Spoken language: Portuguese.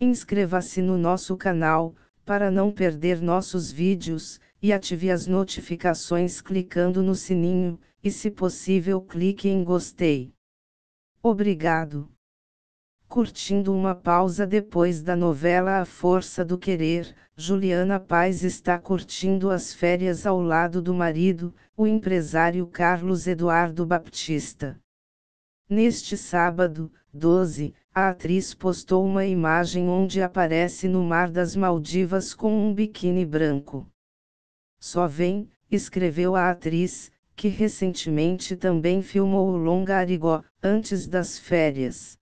Inscreva-se no nosso canal, para não perder nossos vídeos, e ative as notificações clicando no sininho, e se possível clique em gostei. Obrigado. Curtindo uma pausa depois da novela A Força do Querer, Juliana Paz está curtindo as férias ao lado do marido, o empresário Carlos Eduardo Baptista. Neste sábado, 12, a atriz postou uma imagem onde aparece no Mar das Maldivas com um biquíni branco. Só vem, escreveu a atriz, que recentemente também filmou o longa Arigó, antes das férias.